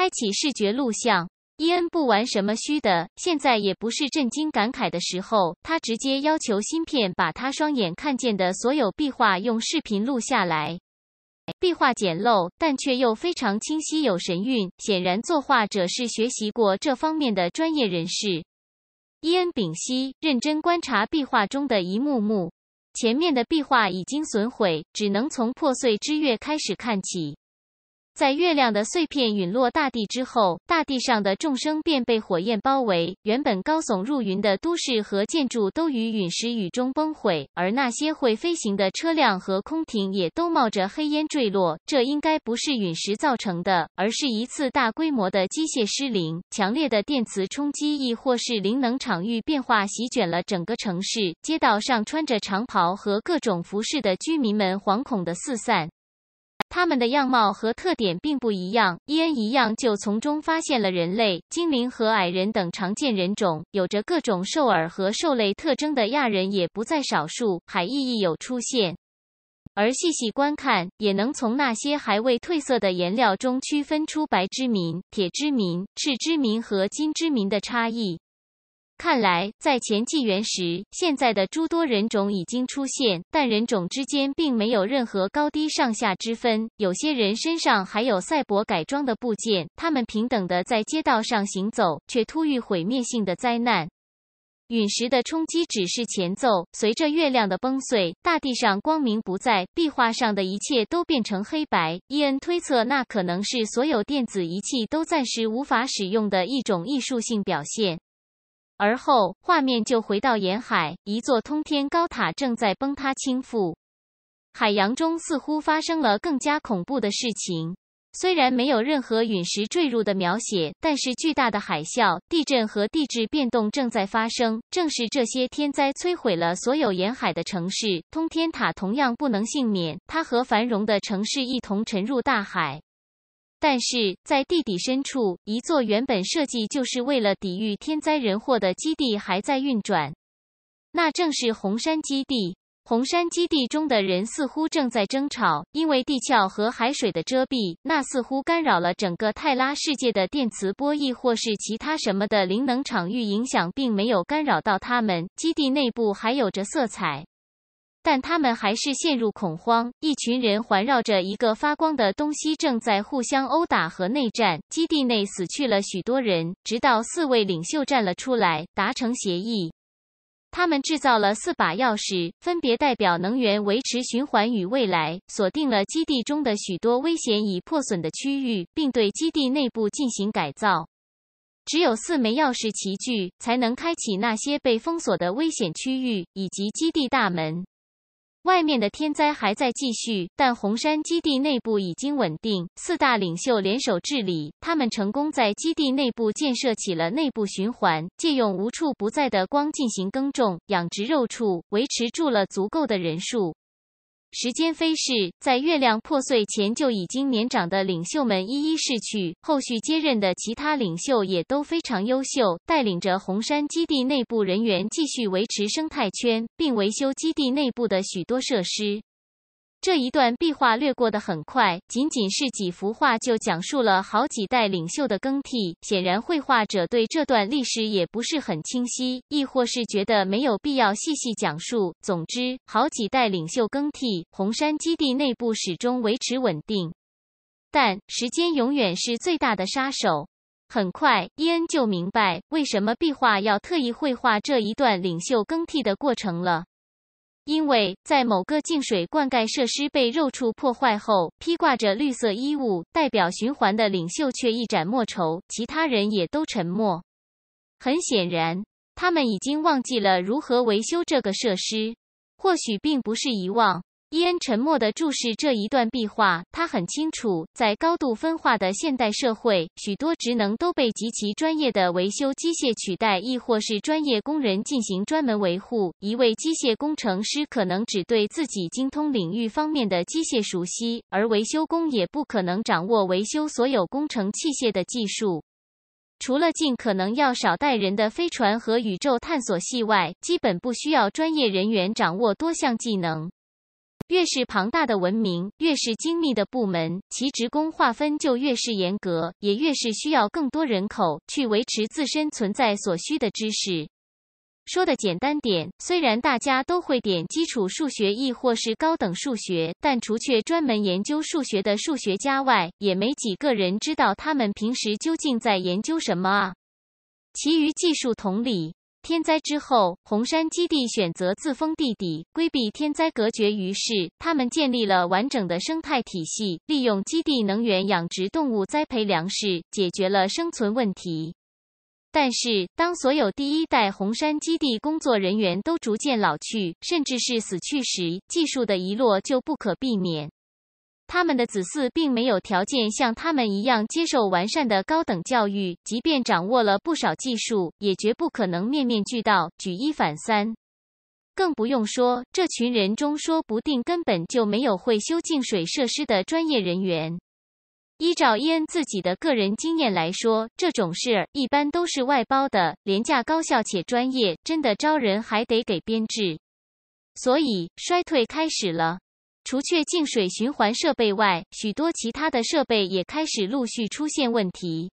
开启视觉录像。伊恩不玩什么虚的，现在也不是震惊感慨的时候。他直接要求芯片把他双眼看见的所有壁画用视频录下来。壁画简陋，但却又非常清晰有神韵，显然作画者是学习过这方面的专业人士。伊恩屏息，认真观察壁画中的一幕幕。前面的壁画已经损毁，只能从破碎之月开始看起。在月亮的碎片陨落大地之后，大地上的众生便被火焰包围。原本高耸入云的都市和建筑都于陨石雨中崩毁，而那些会飞行的车辆和空艇也都冒着黑烟坠落。这应该不是陨石造成的，而是一次大规模的机械失灵。强烈的电磁冲击，亦或是灵能场域变化，席卷了整个城市。街道上穿着长袍和各种服饰的居民们惶恐地四散。他们的样貌和特点并不一样，伊恩一样就从中发现了人类、精灵和矮人等常见人种，有着各种兽耳和兽类特征的亚人也不在少数，海裔亦有出现。而细细观看，也能从那些还未褪色的颜料中区分出白之民、铁之民、赤之民和金之民的差异。看来，在前纪元时，现在的诸多人种已经出现，但人种之间并没有任何高低上下之分。有些人身上还有赛博改装的部件，他们平等的在街道上行走，却突遇毁灭性的灾难。陨石的冲击只是前奏，随着月亮的崩碎，大地上光明不再，壁画上的一切都变成黑白。伊恩推测，那可能是所有电子仪器都暂时无法使用的一种艺术性表现。而后，画面就回到沿海，一座通天高塔正在崩塌倾覆。海洋中似乎发生了更加恐怖的事情。虽然没有任何陨石坠入的描写，但是巨大的海啸、地震和地质变动正在发生。正是这些天灾摧毁了所有沿海的城市，通天塔同样不能幸免，它和繁荣的城市一同沉入大海。但是在地底深处，一座原本设计就是为了抵御天灾人祸的基地还在运转。那正是红山基地。红山基地中的人似乎正在争吵，因为地壳和海水的遮蔽，那似乎干扰了整个泰拉世界的电磁波，亦或是其他什么的灵能场域影响，并没有干扰到他们。基地内部还有着色彩。但他们还是陷入恐慌。一群人环绕着一个发光的东西，正在互相殴打和内战。基地内死去了许多人，直到四位领袖站了出来，达成协议。他们制造了四把钥匙，分别代表能源维持循环与未来，锁定了基地中的许多危险已破损的区域，并对基地内部进行改造。只有四枚钥匙齐聚，才能开启那些被封锁的危险区域以及基地大门。外面的天灾还在继续，但红山基地内部已经稳定。四大领袖联手治理，他们成功在基地内部建设起了内部循环，借用无处不在的光进行耕种、养殖肉畜，维持住了足够的人数。时间飞逝，在月亮破碎前就已经年长的领袖们一一逝去，后续接任的其他领袖也都非常优秀，带领着红山基地内部人员继续维持生态圈，并维修基地内部的许多设施。这一段壁画略过的很快，仅仅是几幅画就讲述了好几代领袖的更替。显然，绘画者对这段历史也不是很清晰，亦或是觉得没有必要细细讲述。总之，好几代领袖更替，红山基地内部始终维持稳定。但时间永远是最大的杀手。很快，伊恩就明白为什么壁画要特意绘画这一段领袖更替的过程了。因为在某个净水灌溉设施被肉畜破坏后，披挂着绿色衣物代表循环的领袖却一展莫愁，其他人也都沉默。很显然，他们已经忘记了如何维修这个设施，或许并不是遗忘。伊恩沉默地注视这一段壁画。他很清楚，在高度分化的现代社会，许多职能都被极其专业的维修机械取代，亦或是专业工人进行专门维护。一位机械工程师可能只对自己精通领域方面的机械熟悉，而维修工也不可能掌握维修所有工程器械的技术。除了尽可能要少带人的飞船和宇宙探索系外，基本不需要专业人员掌握多项技能。越是庞大的文明，越是精密的部门，其职工划分就越是严格，也越是需要更多人口去维持自身存在所需的知识。说的简单点，虽然大家都会点基础数学，亦或是高等数学，但除却专门研究数学的数学家外，也没几个人知道他们平时究竟在研究什么啊。其余技术同理。天灾之后，红山基地选择自封地底，规避天灾，隔绝于世。他们建立了完整的生态体系，利用基地能源、养殖动物、栽培粮食，解决了生存问题。但是，当所有第一代红山基地工作人员都逐渐老去，甚至是死去时，技术的遗落就不可避免。他们的子嗣并没有条件像他们一样接受完善的高等教育，即便掌握了不少技术，也绝不可能面面俱到、举一反三，更不用说这群人中说不定根本就没有会修净水设施的专业人员。依照伊恩自己的个人经验来说，这种事儿一般都是外包的，廉价、高效且专业，真的招人还得给编制。所以衰退开始了。除却净水循环设备外，许多其他的设备也开始陆续出现问题。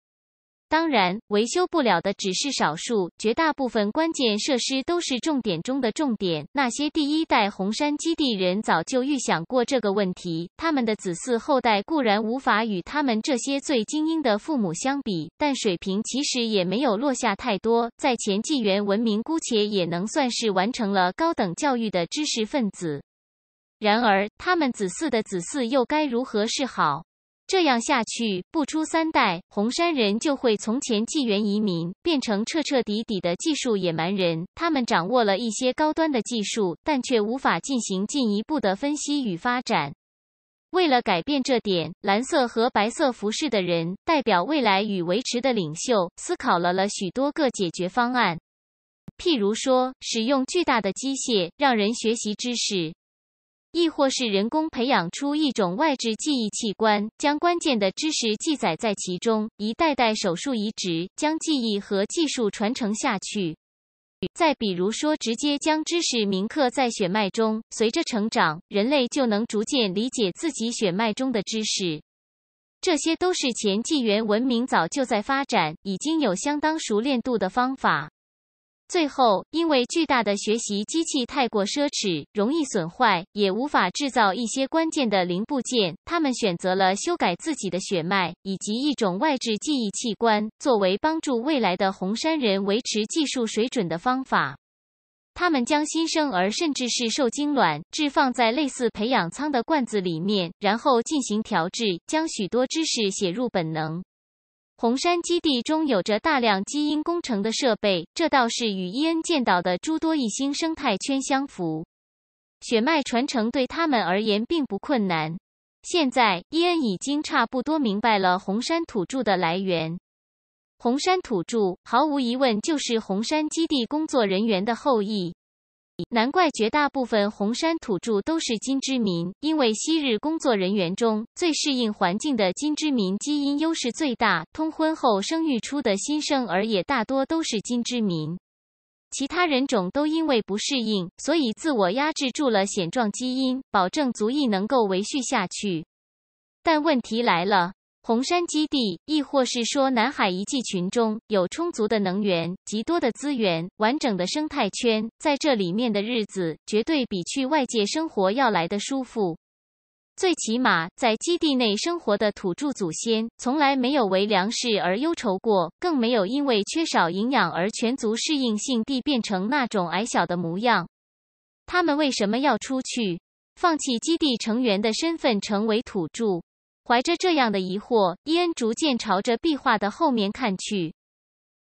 当然，维修不了的只是少数，绝大部分关键设施都是重点中的重点。那些第一代红山基地人早就预想过这个问题。他们的子嗣后代固然无法与他们这些最精英的父母相比，但水平其实也没有落下太多。在前纪元文明，姑且也能算是完成了高等教育的知识分子。然而，他们子嗣的子嗣又该如何是好？这样下去，不出三代，红山人就会从前纪元移民，变成彻彻底底的技术野蛮人。他们掌握了一些高端的技术，但却无法进行进一步的分析与发展。为了改变这点，蓝色和白色服饰的人代表未来与维持的领袖思考了了许多个解决方案，譬如说，使用巨大的机械让人学习知识。亦或是人工培养出一种外置记忆器官，将关键的知识记载在其中，一代代手术移植，将记忆和技术传承下去。再比如说，直接将知识铭刻在血脉中，随着成长，人类就能逐渐理解自己血脉中的知识。这些都是前纪元文明早就在发展，已经有相当熟练度的方法。最后，因为巨大的学习机器太过奢侈，容易损坏，也无法制造一些关键的零部件，他们选择了修改自己的血脉，以及一种外置记忆器官，作为帮助未来的红山人维持技术水准的方法。他们将新生儿，甚至是受精卵，置放在类似培养舱的罐子里面，然后进行调制，将许多知识写入本能。红山基地中有着大量基因工程的设备，这倒是与伊恩建到的诸多异星生态圈相符。血脉传承对他们而言并不困难。现在，伊恩已经差不多明白了红山土著的来源。红山土著毫无疑问就是红山基地工作人员的后裔。难怪绝大部分红山土著都是金之民，因为昔日工作人员中最适应环境的金之民基因优势最大，通婚后生育出的新生儿也大多都是金之民。其他人种都因为不适应，所以自我压制住了显状基因，保证族裔能够维续下去。但问题来了。红山基地，亦或是说南海遗迹群中，有充足的能源、极多的资源、完整的生态圈，在这里面的日子，绝对比去外界生活要来的舒服。最起码，在基地内生活的土著祖先，从来没有为粮食而忧愁过，更没有因为缺少营养而全族适应性地变成那种矮小的模样。他们为什么要出去，放弃基地成员的身份，成为土著？怀着这样的疑惑，伊恩逐渐朝着壁画的后面看去。